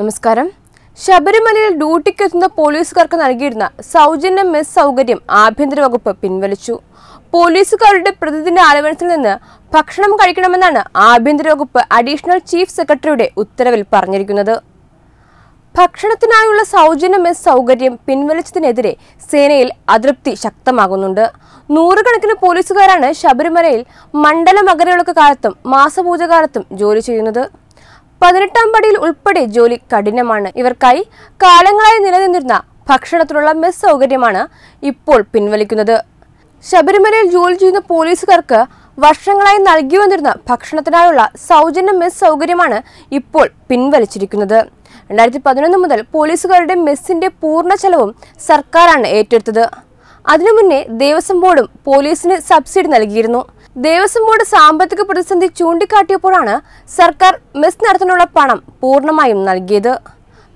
നമസ്കാരം ശബരിമലയിൽ ഡ്യൂട്ടിക്കെത്തുന്ന പോലീസുകാർക്ക് നൽകിയിരുന്ന സൗജന്യ മെസ് സൗകര്യം ആഭ്യന്തര വകുപ്പ് പിൻവലിച്ചു പോലീസുകാരുടെ പ്രതിദിന ആലവനത്തിൽ നിന്ന് ഭക്ഷണം കഴിക്കണമെന്നാണ് ആഭ്യന്തര വകുപ്പ് അഡീഷണൽ ചീഫ് സെക്രട്ടറിയുടെ ഉത്തരവിൽ പറഞ്ഞിരിക്കുന്നത് ഭക്ഷണത്തിനായുള്ള സൗജന്യ മെസ് സൗകര്യം പിൻവലിച്ചതിനെതിരെ സേനയിൽ അതൃപ്തി ശക്തമാകുന്നുണ്ട് നൂറുകണക്കിന് പോലീസുകാരാണ് ശബരിമലയിൽ മണ്ഡല മകരവിളക്ക് കാലത്തും മാസപൂജകാലത്തും ജോലി ചെയ്യുന്നത് പതിനെട്ടാം പടിയിൽ ഉൾപ്പെടെ ജോലി കഠിനമാണ് ഇവർക്കായി കാലങ്ങളായി നിലനിന്നിരുന്ന ഭക്ഷണത്തിനുള്ള മെസ് സൗകര്യമാണ് ഇപ്പോൾ പിൻവലിക്കുന്നത് ശബരിമലയിൽ ജോലി ചെയ്യുന്ന പോലീസുകാർക്ക് വർഷങ്ങളായി നൽകി വന്നിരുന്ന ഭക്ഷണത്തിനായുള്ള സൗജന്യ മെസ് സൗകര്യമാണ് ഇപ്പോൾ പിൻവലിച്ചിരിക്കുന്നത് രണ്ടായിരത്തി പതിനൊന്ന് മുതൽ പോലീസുകാരുടെ മെസ്സിന്റെ പൂർണ്ണ ചെലവും സർക്കാരാണ് ഏറ്റെടുത്തത് അതിനു മുന്നേ ദേവസ്വം ബോർഡും പോലീസിന് സബ്സിഡി നൽകിയിരുന്നു ദേവസ്വം ബോർഡ് സാമ്പത്തിക പ്രതിസന്ധി ചൂണ്ടിക്കാട്ടിയപ്പോഴാണ് സർക്കാർ മെസ് നടത്താനുള്ള പണം പൂർണ്ണമായും നൽകിയത്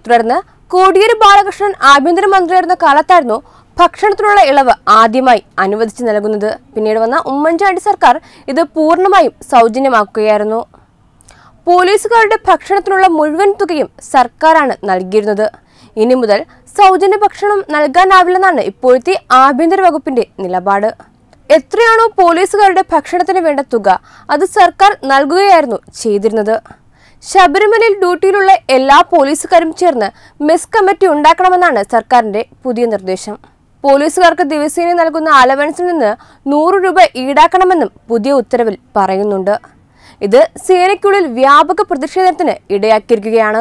തുടർന്ന് കോടിയേരി ബാലകൃഷ്ണൻ ആഭ്യന്തരമന്ത്രിയായിരുന്ന കാലത്തായിരുന്നു ഭക്ഷണത്തിനുള്ള ഇളവ് ആദ്യമായി അനുവദിച്ചു നൽകുന്നത് പിന്നീട് വന്ന ഉമ്മൻചാണ്ടി സർക്കാർ ഇത് പൂർണ്ണമായും സൗജന്യമാക്കുകയായിരുന്നു പോലീസുകാരുടെ ഭക്ഷണത്തിനുള്ള മുഴുവൻ തുകയും സർക്കാരാണ് നൽകിയിരുന്നത് ഇനി മുതൽ സൗജന്യ ഭക്ഷണം നൽകാനാവില്ലെന്നാണ് ഇപ്പോഴത്തെ ആഭ്യന്തര വകുപ്പിന്റെ നിലപാട് എത്രയാണോ പോലീസുകാരുടെ ഭക്ഷണത്തിന് വേണ്ട തുക അത് സർക്കാർ നൽകുകയായിരുന്നു ചെയ്തിരുന്നത് ശബരിമലയിൽ ഡ്യൂട്ടിയിലുള്ള എല്ലാ പോലീസുകാരും ചേർന്ന് മെസ് കമ്മിറ്റി ഉണ്ടാക്കണമെന്നാണ് സർക്കാരിന്റെ പുതിയ നിർദ്ദേശം പോലീസുകാർക്ക് ദിവസേന നൽകുന്ന അലവൻസിൽ നിന്ന് നൂറ് രൂപ ഈടാക്കണമെന്നും പുതിയ ഉത്തരവിൽ പറയുന്നുണ്ട് ഇത് സേനയ്ക്കുള്ളിൽ വ്യാപക പ്രതിഷേധത്തിന് ഇടയാക്കിയിരിക്കുകയാണ്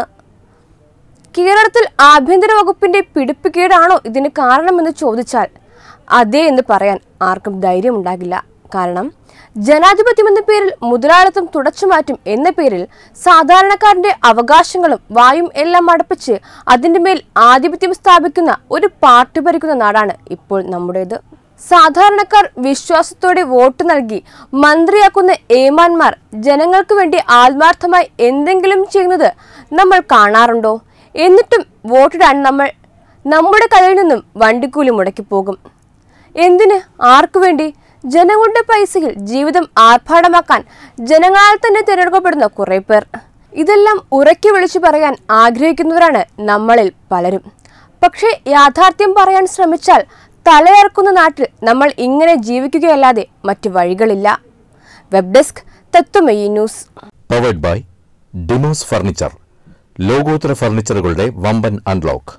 കേരളത്തിൽ ആഭ്യന്തര വകുപ്പിന്റെ പിടിപ്പുകേടാണോ ഇതിന് കാരണമെന്ന് ചോദിച്ചാൽ അതേ എന്ന് പറയാൻ ആർക്കും ധൈര്യമുണ്ടാകില്ല കാരണം ജനാധിപത്യമെന്ന പേരിൽ മുതലാളിത്തം തുടച്ചുമാറ്റും എന്ന പേരിൽ സാധാരണക്കാരന്റെ അവകാശങ്ങളും വായും എല്ലാം അടപ്പിച്ച് അതിന്റെ മേൽ ആധിപത്യം സ്ഥാപിക്കുന്ന ഒരു പാർട്ടി ഭരിക്കുന്ന നാടാണ് ഇപ്പോൾ നമ്മുടേത് സാധാരണക്കാർ വിശ്വാസത്തോടെ വോട്ട് നൽകി മന്ത്രിയാക്കുന്ന ഏമാന്മാർ ജനങ്ങൾക്ക് വേണ്ടി ആത്മാർത്ഥമായി എന്തെങ്കിലും ചെയ്യുന്നത് നമ്മൾ കാണാറുണ്ടോ എന്നിട്ടും വോട്ടിടാൻ നമ്മൾ നമ്മുടെ കയ്യിൽ നിന്നും വണ്ടിക്കൂലി മുടക്കി പോകും എന്തിന് ആർക്കു വേണ്ടി ജനങ്ങളുടെ പൈസയിൽ ജീവിതം ആർഭാടമാക്കാൻ ജനങ്ങളാൽ തന്നെ തിരഞ്ഞെടുക്കപ്പെടുന്ന കുറേ പേർ ഇതെല്ലാം ഉറക്കി വിളിച്ചു പറയാൻ ആഗ്രഹിക്കുന്നവരാണ് നമ്മളിൽ പലരും പക്ഷേ യാഥാർത്ഥ്യം പറയാൻ ശ്രമിച്ചാൽ തലയർക്കുന്ന നാട്ടിൽ നമ്മൾ ഇങ്ങനെ ജീവിക്കുകയല്ലാതെ മറ്റു വഴികളില്ല web desk Tathvamayi news by Demos furniture ലോകോത്തര ഫർണിച്ചറുകളുടെ വമ്പൻ അൺലോക്ക്